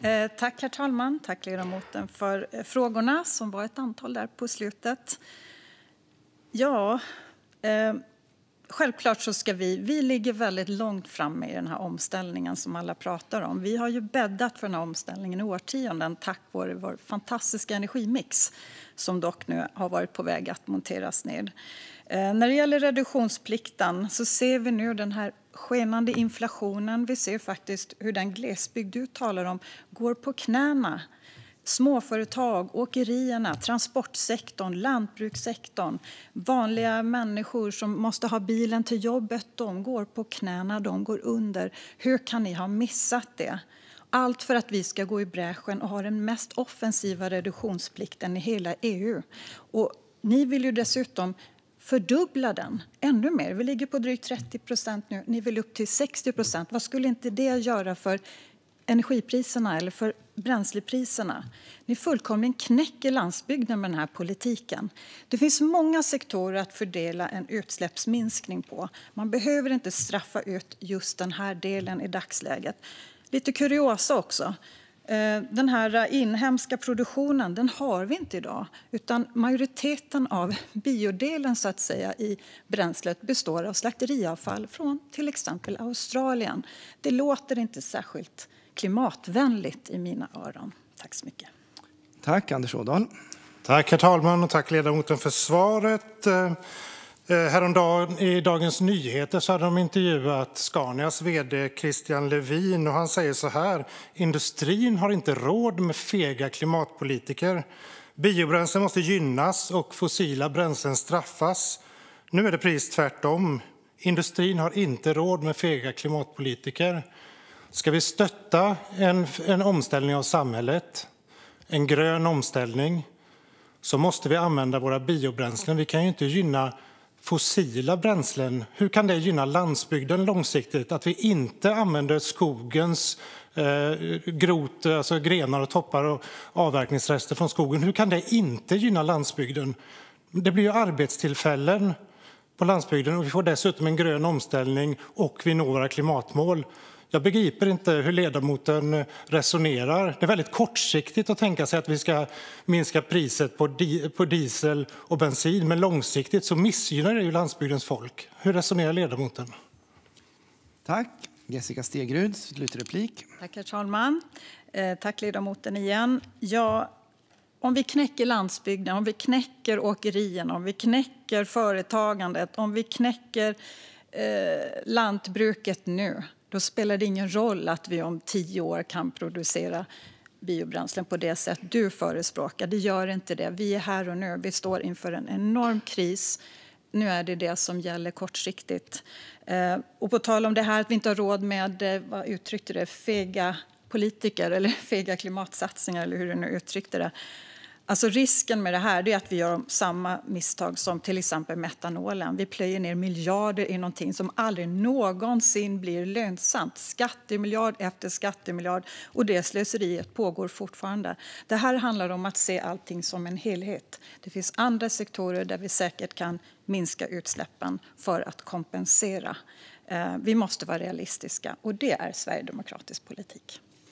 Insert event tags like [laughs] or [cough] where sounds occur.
Eh, herr talman! Tack, ledamoten, för eh, frågorna, som var ett antal på slutet! Eh, självklart ligger vi väldigt långt framme i den omställning som alla pratar om. Vi har bäddat för den här omställningen i årtionden tack vare vår fantastiska energimix, som dock nu har varit på väg att monteras ned. När det gäller reduktionsplikten ser vi nu en utveckling skenande inflationen. Vi ser faktiskt hur den glesbygd du talar om går på knäna. Småföretag, åkerierna, transportsektorn, lantbrukssektorn. Vanliga människor som måste ha bilen till jobbet, de går på knäna, de går under. Hur kan ni ha missat det? Allt för att vi ska gå i bräschen och ha den mest offensiva reduktionsplikten i hela EU. Och ni vill ju dessutom fördubbla den ännu mer. Vi ligger på drygt 30 procent nu. Ni vill upp till 60 procent. Vad skulle inte det göra för energipriserna eller för bränslepriserna. Ni fullkomligen knäcker landsbygden med den här politiken. Det finns många sektorer att fördela en utsläppsminskning på. Man behöver inte straffa ut just den här delen i dagsläget. Lite kuriosa också. Eh, den här inhemska produktionen har vi inte i dag, utan majoriteten av biodelen i bränslet består av slakteriavfall från till exempel Australien. Det låter inte särskilt klimatvänligt i mina öron. Tack, Anders Ådahl. Eh, häromdagen i Dagens Nyheter så hade de intervjuat Scanias vd Christian Levin och han säger så här. Industrin har inte råd med fega klimatpolitiker. Biobränslen måste gynnas och fossila bränslen straffas. Nu är det precis tvärtom. Industrin har inte råd med fega klimatpolitiker. Ska vi stötta en, en omställning av samhället, en grön omställning, så måste vi använda våra biobränslen. Vi kan ju inte gynna fossila bränslen. Hur kan det gynna landsbygden långsiktigt att vi inte använder skogens eh, grot, alltså grenar och toppar och avverkningsrester från skogen? Hur kan det inte gynna landsbygden? Det blir ju arbetstillfällen på landsbygden och vi får dessutom en grön omställning och vi når våra klimatmål. Jag begriper inte hur ledamoten resonerar. Det är väldigt kortsiktigt att tänka sig att vi ska minska priset på diesel och bensin, men långsiktigt missgynnar det ju landsbygdens folk. Hur resonerar ledamoten? Jessica Stegrud, slutreplik. Tack, herr talman. Eh, tack, ledamoten, igen. Ja, om vi knäcker landsbygden, om vi knäcker åkerierna, om vi knäcker företagandet, om vi knäcker eh, lantbruket nu då spelar det ingen roll att vi om tio år kan producera biobränslen på det sätt du förespråkar. Det gör inte det. Vi är här och nu. Vi står inför en enorm kris. Nu är det det som gäller kortsiktigt. Eh, och på tal om det här att vi inte har råd med, eh, vad uttryckte det, fega politiker eller [laughs] fega klimatsatsningar eller hur du nu uttryckte det. Alltså risken med det här är att vi gör samma misstag som till exempel metanolen. Vi plöjer ner miljarder i någonting som aldrig någonsin blir lönsamt. Skattemiljard efter skattemiljard. Och det slöseriet pågår fortfarande. Det här handlar om att se allting som en helhet. Det finns andra sektorer där vi säkert kan minska utsläppen för att kompensera. Eh, vi måste vara realistiska, och det är sverigedemokratisk politik.